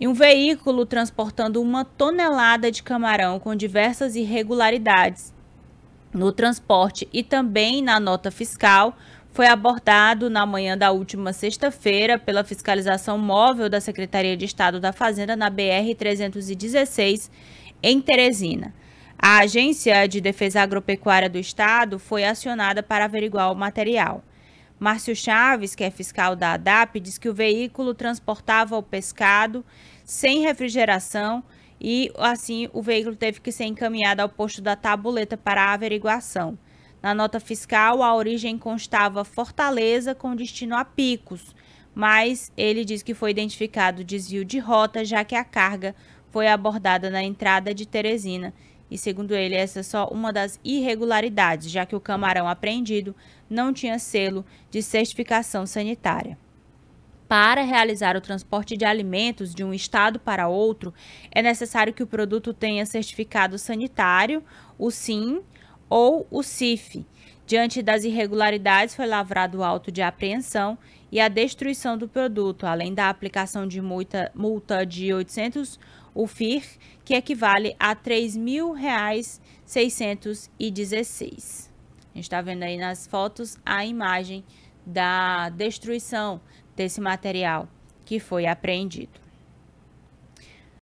e um veículo transportando uma tonelada de camarão com diversas irregularidades. No transporte e também na nota fiscal, foi abordado na manhã da última sexta-feira pela fiscalização móvel da Secretaria de Estado da Fazenda na BR-316, em Teresina. A Agência de Defesa Agropecuária do Estado foi acionada para averiguar o material. Márcio Chaves, que é fiscal da ADAP, diz que o veículo transportava o pescado sem refrigeração e, assim, o veículo teve que ser encaminhado ao posto da tabuleta para a averiguação. Na nota fiscal, a origem constava Fortaleza com destino a Picos, mas ele diz que foi identificado desvio de rota, já que a carga foi abordada na entrada de Teresina e segundo ele, essa é só uma das irregularidades, já que o camarão apreendido não tinha selo de certificação sanitária. Para realizar o transporte de alimentos de um estado para outro, é necessário que o produto tenha certificado sanitário, o SIM ou o CIF. Diante das irregularidades, foi lavrado o auto de apreensão e a destruição do produto, além da aplicação de multa, multa de 800 o FIR, que equivale a R$ 3.616. A gente está vendo aí nas fotos a imagem da destruição desse material que foi apreendido.